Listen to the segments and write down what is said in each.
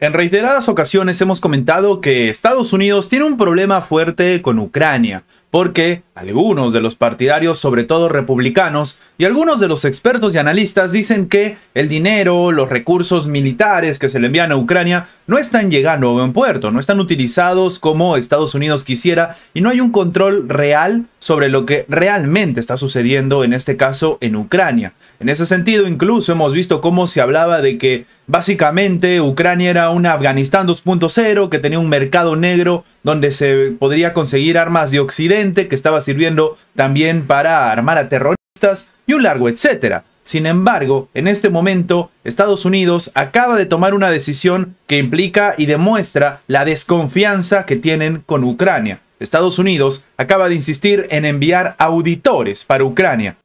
En reiteradas ocasiones hemos comentado que Estados Unidos tiene un problema fuerte con Ucrania, porque algunos de los partidarios, sobre todo republicanos, y algunos de los expertos y analistas dicen que el dinero, los recursos militares que se le envían a Ucrania no están llegando a buen puerto, no están utilizados como Estados Unidos quisiera y no hay un control real sobre lo que realmente está sucediendo en este caso en Ucrania. En ese sentido, incluso hemos visto cómo se hablaba de que básicamente Ucrania era un Afganistán 2.0 que tenía un mercado negro donde se podría conseguir armas de Occidente que estaba sirviendo también para armar a terroristas y un largo etcétera. Sin embargo, en este momento, Estados Unidos acaba de tomar una decisión que implica y demuestra la desconfianza que tienen con Ucrania. Estados Unidos acaba de insistir en enviar auditores para Ucrania.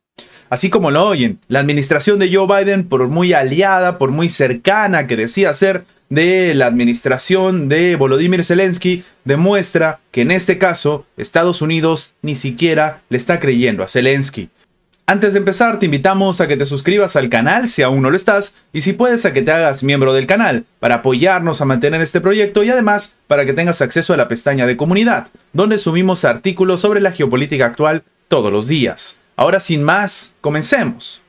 Así como lo oyen, la administración de Joe Biden, por muy aliada, por muy cercana que decía ser de la administración de Volodymyr Zelensky, demuestra que en este caso Estados Unidos ni siquiera le está creyendo a Zelensky. Antes de empezar, te invitamos a que te suscribas al canal si aún no lo estás y si puedes a que te hagas miembro del canal para apoyarnos a mantener este proyecto y además para que tengas acceso a la pestaña de comunidad, donde subimos artículos sobre la geopolítica actual todos los días. Ahora sin más, comencemos.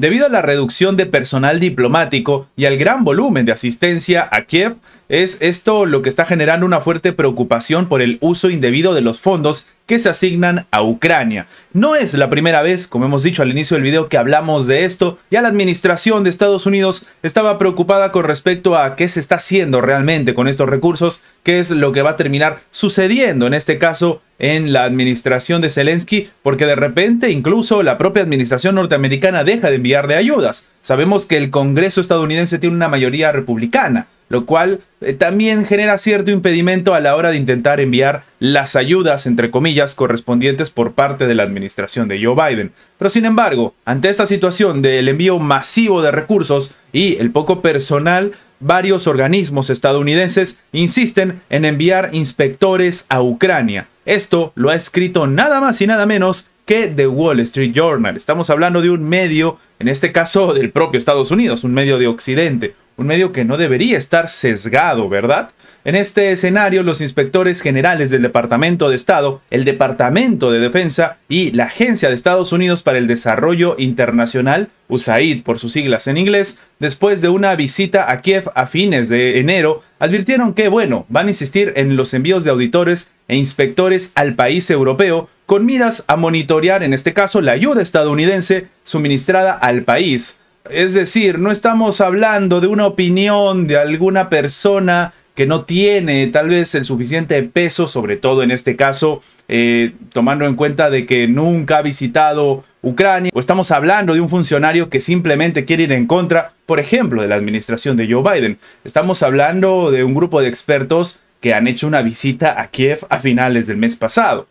Debido a la reducción de personal diplomático y al gran volumen de asistencia a Kiev, es esto lo que está generando una fuerte preocupación por el uso indebido de los fondos que se asignan a Ucrania. No es la primera vez, como hemos dicho al inicio del video, que hablamos de esto. Ya la administración de Estados Unidos estaba preocupada con respecto a qué se está haciendo realmente con estos recursos, qué es lo que va a terminar sucediendo en este caso en la administración de Zelensky, porque de repente incluso la propia administración norteamericana deja de enviarle ayudas. Sabemos que el Congreso estadounidense tiene una mayoría republicana lo cual eh, también genera cierto impedimento a la hora de intentar enviar las ayudas, entre comillas, correspondientes por parte de la administración de Joe Biden. Pero sin embargo, ante esta situación del envío masivo de recursos y el poco personal, varios organismos estadounidenses insisten en enviar inspectores a Ucrania. Esto lo ha escrito nada más y nada menos que The Wall Street Journal. Estamos hablando de un medio, en este caso del propio Estados Unidos, un medio de Occidente un medio que no debería estar sesgado, ¿verdad? En este escenario, los inspectores generales del Departamento de Estado, el Departamento de Defensa y la Agencia de Estados Unidos para el Desarrollo Internacional, USAID por sus siglas en inglés, después de una visita a Kiev a fines de enero, advirtieron que, bueno, van a insistir en los envíos de auditores e inspectores al país europeo con miras a monitorear, en este caso, la ayuda estadounidense suministrada al país es decir, no estamos hablando de una opinión de alguna persona que no tiene tal vez el suficiente peso, sobre todo en este caso, eh, tomando en cuenta de que nunca ha visitado Ucrania, o estamos hablando de un funcionario que simplemente quiere ir en contra, por ejemplo, de la administración de Joe Biden. Estamos hablando de un grupo de expertos que han hecho una visita a Kiev a finales del mes pasado.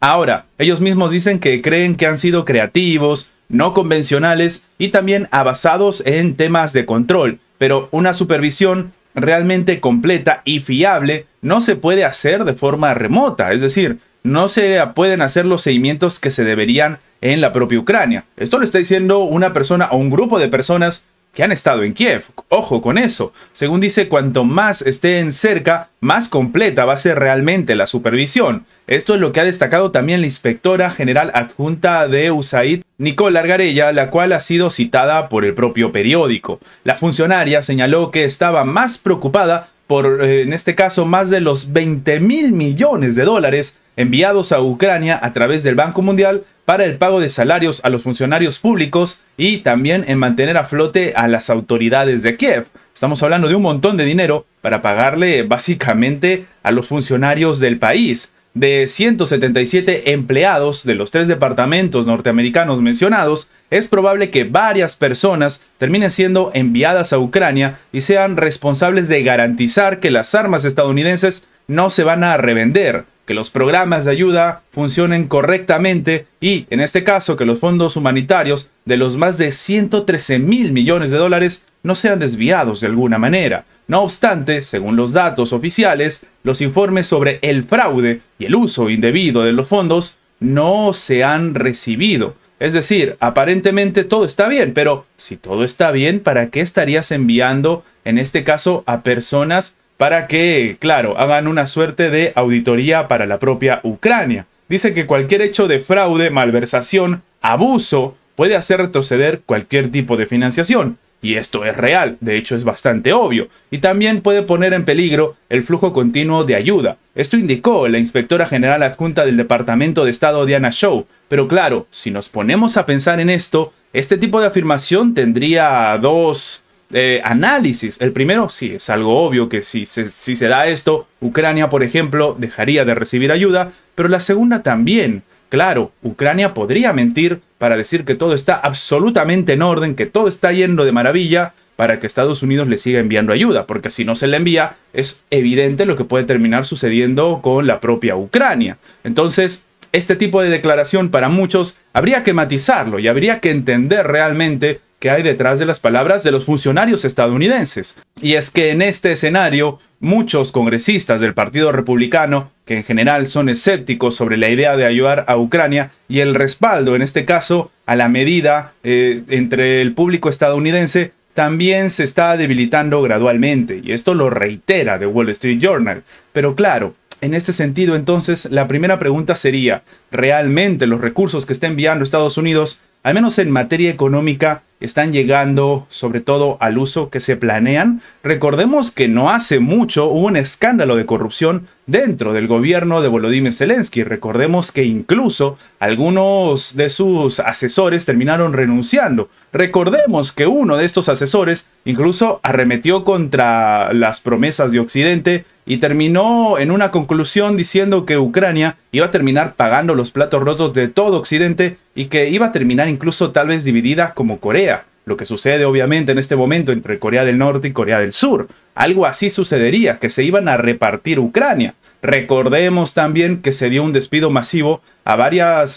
Ahora, ellos mismos dicen que creen que han sido creativos, no convencionales y también avasados en temas de control, pero una supervisión realmente completa y fiable no se puede hacer de forma remota, es decir, no se pueden hacer los seguimientos que se deberían en la propia Ucrania. Esto lo está diciendo una persona o un grupo de personas que han estado en Kiev. Ojo con eso. Según dice, cuanto más estén cerca, más completa va a ser realmente la supervisión. Esto es lo que ha destacado también la inspectora general adjunta de USAID, Nicole Argarella, la cual ha sido citada por el propio periódico. La funcionaria señaló que estaba más preocupada por, eh, en este caso, más de los 20 mil millones de dólares enviados a Ucrania a través del Banco Mundial para el pago de salarios a los funcionarios públicos y también en mantener a flote a las autoridades de Kiev. Estamos hablando de un montón de dinero para pagarle básicamente a los funcionarios del país de 177 empleados de los tres departamentos norteamericanos mencionados, es probable que varias personas terminen siendo enviadas a Ucrania y sean responsables de garantizar que las armas estadounidenses no se van a revender, que los programas de ayuda funcionen correctamente y, en este caso, que los fondos humanitarios de los más de 113 mil millones de dólares no sean desviados de alguna manera. No obstante, según los datos oficiales, los informes sobre el fraude y el uso indebido de los fondos no se han recibido. Es decir, aparentemente todo está bien, pero si todo está bien, ¿para qué estarías enviando, en este caso, a personas para que, claro, hagan una suerte de auditoría para la propia Ucrania? Dice que cualquier hecho de fraude, malversación, abuso puede hacer retroceder cualquier tipo de financiación. Y esto es real, de hecho es bastante obvio, y también puede poner en peligro el flujo continuo de ayuda. Esto indicó la inspectora general adjunta del Departamento de Estado Diana Shaw, pero claro, si nos ponemos a pensar en esto, este tipo de afirmación tendría dos eh, análisis. El primero, sí, es algo obvio que si se da esto, Ucrania, por ejemplo, dejaría de recibir ayuda, pero la segunda también, Claro, Ucrania podría mentir para decir que todo está absolutamente en orden, que todo está yendo de maravilla para que Estados Unidos le siga enviando ayuda, porque si no se le envía es evidente lo que puede terminar sucediendo con la propia Ucrania. Entonces, este tipo de declaración para muchos habría que matizarlo y habría que entender realmente qué hay detrás de las palabras de los funcionarios estadounidenses. Y es que en este escenario, muchos congresistas del Partido Republicano que en general son escépticos sobre la idea de ayudar a Ucrania, y el respaldo, en este caso, a la medida eh, entre el público estadounidense, también se está debilitando gradualmente, y esto lo reitera The Wall Street Journal. Pero claro, en este sentido, entonces, la primera pregunta sería, ¿realmente los recursos que está enviando Estados Unidos, al menos en materia económica, están llegando sobre todo al uso que se planean. Recordemos que no hace mucho hubo un escándalo de corrupción dentro del gobierno de Volodymyr Zelensky. Recordemos que incluso algunos de sus asesores terminaron renunciando. Recordemos que uno de estos asesores incluso arremetió contra las promesas de Occidente y terminó en una conclusión diciendo que Ucrania iba a terminar pagando los platos rotos de todo Occidente y que iba a terminar incluso tal vez dividida como Corea lo que sucede obviamente en este momento entre Corea del Norte y Corea del Sur. Algo así sucedería, que se iban a repartir Ucrania. Recordemos también que se dio un despido masivo a,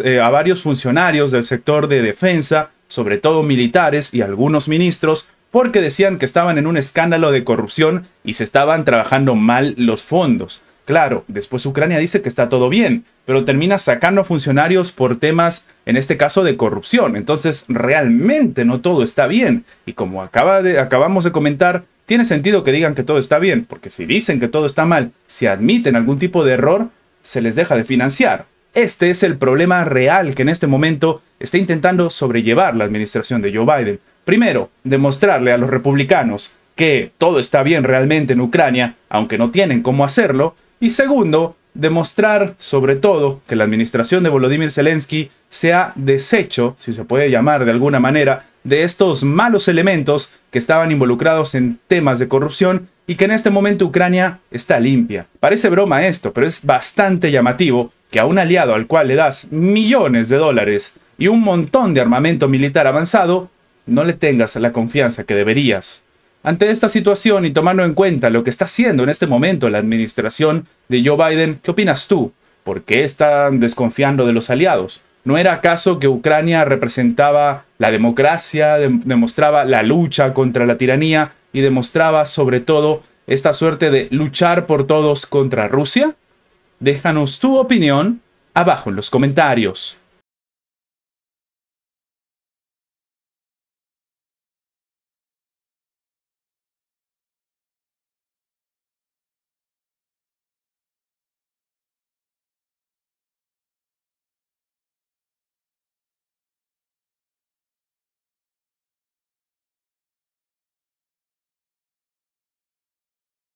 eh, varios funcionarios del sector de defensa, sobre todo militares y algunos ministros, porque decían que estaban en un escándalo de corrupción y se estaban trabajando mal los fondos. Claro, después Ucrania dice que está todo bien, pero termina sacando a funcionarios por temas, en este caso, de corrupción. Entonces, realmente no todo está bien. Y como de, acabamos de comentar, tiene sentido que digan que todo está bien, porque si dicen que todo está mal, si admiten algún tipo de error, se les deja de financiar. Este es el problema real que en este momento está intentando sobrellevar la administración de Joe Biden. Primero, demostrarle a los republicanos que todo está bien realmente en Ucrania, aunque no tienen cómo hacerlo, y segundo, demostrar sobre todo que la administración de Volodymyr Zelensky se ha deshecho, si se puede llamar de alguna manera, de estos malos elementos que estaban involucrados en temas de corrupción y que en este momento Ucrania está limpia. Parece broma esto, pero es bastante llamativo que a un aliado al cual le das millones de dólares y un montón de armamento militar avanzado, no le tengas la confianza que deberías. Ante esta situación y tomando en cuenta lo que está haciendo en este momento la administración de Joe Biden, ¿qué opinas tú? ¿Por qué están desconfiando de los aliados? ¿No era acaso que Ucrania representaba la democracia, demostraba la lucha contra la tiranía y demostraba sobre todo esta suerte de luchar por todos contra Rusia? Déjanos tu opinión abajo en los comentarios.